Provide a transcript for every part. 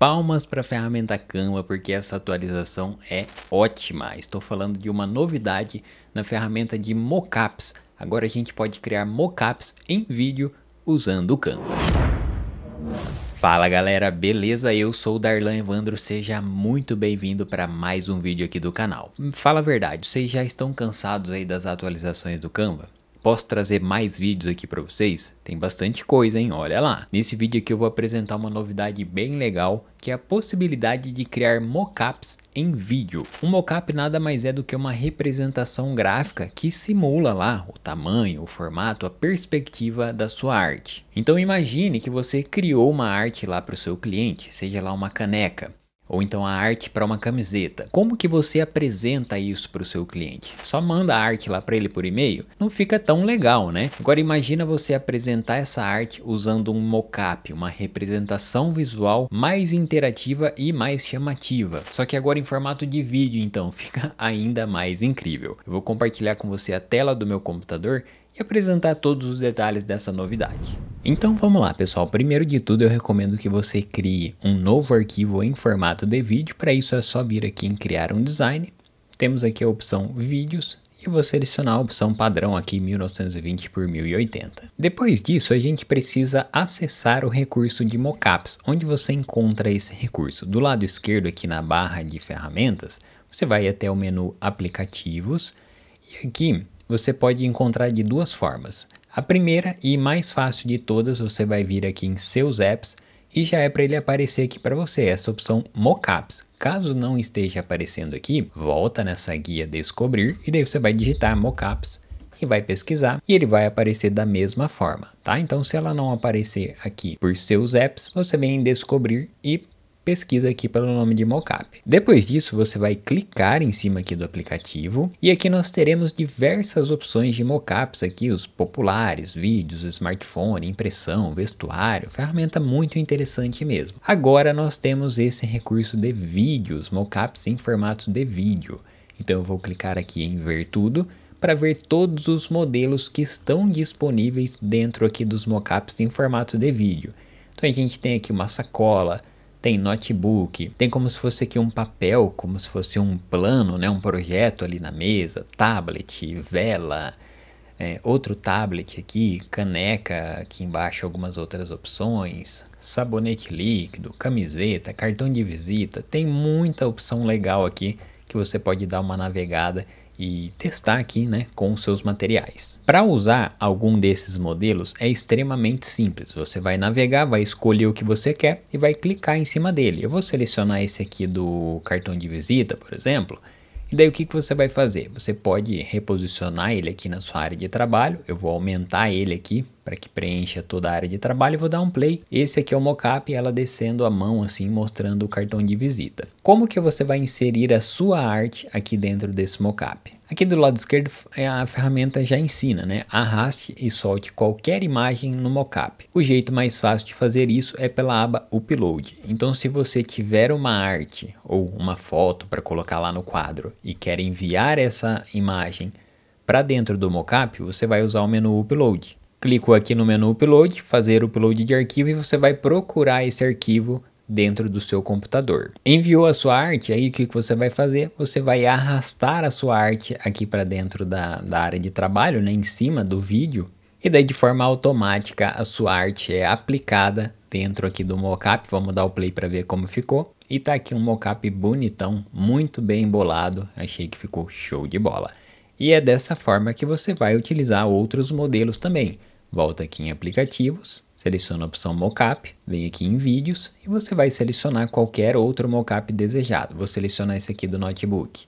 palmas para a ferramenta Canva porque essa atualização é ótima. Estou falando de uma novidade na ferramenta de mockups. Agora a gente pode criar mockups em vídeo usando o Canva. Fala galera, beleza? Eu sou o Darlan Evandro, seja muito bem-vindo para mais um vídeo aqui do canal. Fala a verdade, vocês já estão cansados aí das atualizações do Canva? Posso trazer mais vídeos aqui para vocês? Tem bastante coisa, hein? Olha lá. Nesse vídeo aqui eu vou apresentar uma novidade bem legal, que é a possibilidade de criar mockups em vídeo. Um mockup nada mais é do que uma representação gráfica que simula lá o tamanho, o formato, a perspectiva da sua arte. Então imagine que você criou uma arte lá para o seu cliente, seja lá uma caneca ou então a arte para uma camiseta. Como que você apresenta isso para o seu cliente? Só manda a arte lá para ele por e-mail? Não fica tão legal, né? Agora imagina você apresentar essa arte usando um mockup, uma representação visual mais interativa e mais chamativa. Só que agora em formato de vídeo, então fica ainda mais incrível. Eu vou compartilhar com você a tela do meu computador apresentar todos os detalhes dessa novidade. Então vamos lá pessoal, primeiro de tudo eu recomendo que você crie um novo arquivo em formato de vídeo, para isso é só vir aqui em criar um design, temos aqui a opção vídeos e vou selecionar a opção padrão aqui 1920 por 1080. Depois disso, a gente precisa acessar o recurso de mockups, onde você encontra esse recurso. Do lado esquerdo aqui na barra de ferramentas, você vai até o menu aplicativos e aqui você pode encontrar de duas formas. A primeira e mais fácil de todas, você vai vir aqui em seus apps e já é para ele aparecer aqui para você, essa opção mockups. Caso não esteja aparecendo aqui, volta nessa guia descobrir e daí você vai digitar mockups e vai pesquisar e ele vai aparecer da mesma forma, tá? Então se ela não aparecer aqui por seus apps, você vem em descobrir e pesquisa aqui pelo nome de mocap. Depois disso, você vai clicar em cima aqui do aplicativo e aqui nós teremos diversas opções de mocaps aqui, os populares, vídeos, smartphone, impressão, vestuário, ferramenta muito interessante mesmo. Agora nós temos esse recurso de vídeos, mocaps em formato de vídeo. Então eu vou clicar aqui em ver tudo para ver todos os modelos que estão disponíveis dentro aqui dos mocaps em formato de vídeo. Então a gente tem aqui uma sacola, tem notebook, tem como se fosse aqui um papel, como se fosse um plano, né, um projeto ali na mesa, tablet, vela, é, outro tablet aqui, caneca, aqui embaixo algumas outras opções, sabonete líquido, camiseta, cartão de visita, tem muita opção legal aqui que você pode dar uma navegada e testar aqui né, com os seus materiais. Para usar algum desses modelos é extremamente simples, você vai navegar, vai escolher o que você quer e vai clicar em cima dele. Eu vou selecionar esse aqui do cartão de visita, por exemplo, e daí o que, que você vai fazer? Você pode reposicionar ele aqui na sua área de trabalho, eu vou aumentar ele aqui para que preencha toda a área de trabalho, vou dar um play. Esse aqui é o mockup, ela descendo a mão assim, mostrando o cartão de visita. Como que você vai inserir a sua arte aqui dentro desse mockup? Aqui do lado esquerdo é, a ferramenta já ensina, né? Arraste e solte qualquer imagem no mockup. O jeito mais fácil de fazer isso é pela aba Upload. Então se você tiver uma arte ou uma foto para colocar lá no quadro e quer enviar essa imagem para dentro do mockup, você vai usar o menu Upload clico aqui no menu Upload, fazer o upload de arquivo e você vai procurar esse arquivo dentro do seu computador. Enviou a sua arte, aí o que você vai fazer? Você vai arrastar a sua arte aqui para dentro da, da área de trabalho, né, em cima do vídeo, e daí de forma automática a sua arte é aplicada dentro aqui do mockup. Vamos dar o play para ver como ficou. E tá aqui um mockup bonitão, muito bem embolado. Achei que ficou show de bola. E é dessa forma que você vai utilizar outros modelos também. Volta aqui em aplicativos, seleciona a opção mockup, vem aqui em vídeos e você vai selecionar qualquer outro mockup desejado. Vou selecionar esse aqui do notebook.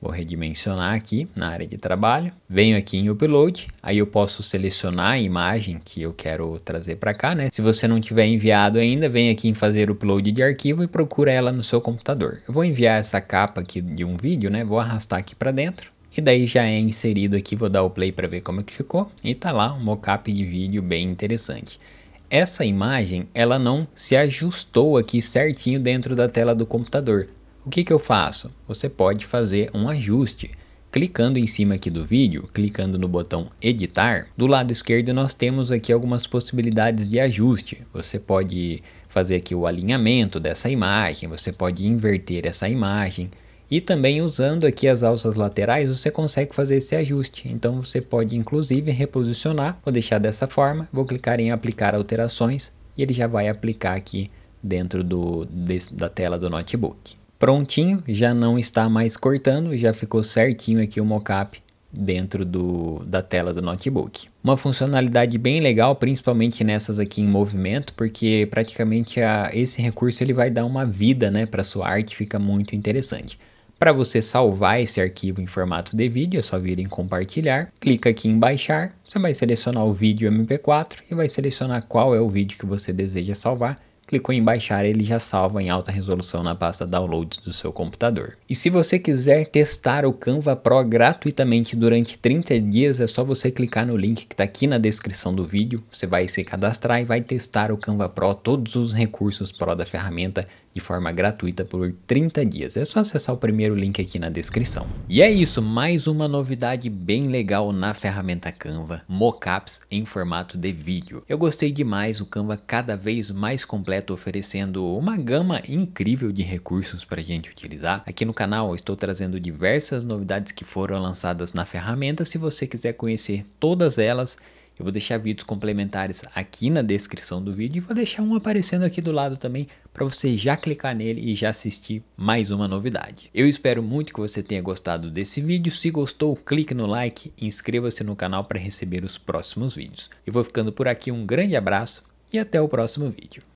Vou redimensionar aqui na área de trabalho. Venho aqui em Upload, aí eu posso selecionar a imagem que eu quero trazer para cá, né? Se você não tiver enviado ainda, vem aqui em fazer Upload de arquivo e procura ela no seu computador. Eu vou enviar essa capa aqui de um vídeo, né? Vou arrastar aqui para dentro. E daí já é inserido aqui, vou dar o play para ver como é que ficou, e tá lá um mockup de vídeo bem interessante. Essa imagem, ela não se ajustou aqui certinho dentro da tela do computador. O que que eu faço? Você pode fazer um ajuste. Clicando em cima aqui do vídeo, clicando no botão editar, do lado esquerdo nós temos aqui algumas possibilidades de ajuste. Você pode fazer aqui o alinhamento dessa imagem, você pode inverter essa imagem, e também usando aqui as alças laterais, você consegue fazer esse ajuste. Então você pode inclusive reposicionar, vou deixar dessa forma, vou clicar em aplicar alterações e ele já vai aplicar aqui dentro do, desse, da tela do notebook. Prontinho, já não está mais cortando, já ficou certinho aqui o mockup dentro do, da tela do notebook. Uma funcionalidade bem legal, principalmente nessas aqui em movimento, porque praticamente a, esse recurso ele vai dar uma vida né, para sua arte, fica muito interessante. Para você salvar esse arquivo em formato de vídeo, é só vir em compartilhar, clica aqui em baixar, você vai selecionar o vídeo MP4 e vai selecionar qual é o vídeo que você deseja salvar. Clicou em baixar, ele já salva em alta resolução na pasta Downloads do seu computador. E se você quiser testar o Canva Pro gratuitamente durante 30 dias, é só você clicar no link que está aqui na descrição do vídeo. Você vai se cadastrar e vai testar o Canva Pro, todos os recursos Pro da ferramenta de forma gratuita por 30 dias. É só acessar o primeiro link aqui na descrição. E é isso, mais uma novidade bem legal na ferramenta Canva, mockups em formato de vídeo. Eu gostei demais, o Canva cada vez mais completo, oferecendo uma gama incrível de recursos para a gente utilizar. Aqui no canal eu estou trazendo diversas novidades que foram lançadas na ferramenta. Se você quiser conhecer todas elas, eu vou deixar vídeos complementares aqui na descrição do vídeo e vou deixar um aparecendo aqui do lado também para você já clicar nele e já assistir mais uma novidade. Eu espero muito que você tenha gostado desse vídeo. Se gostou, clique no like e inscreva-se no canal para receber os próximos vídeos. Eu vou ficando por aqui, um grande abraço e até o próximo vídeo.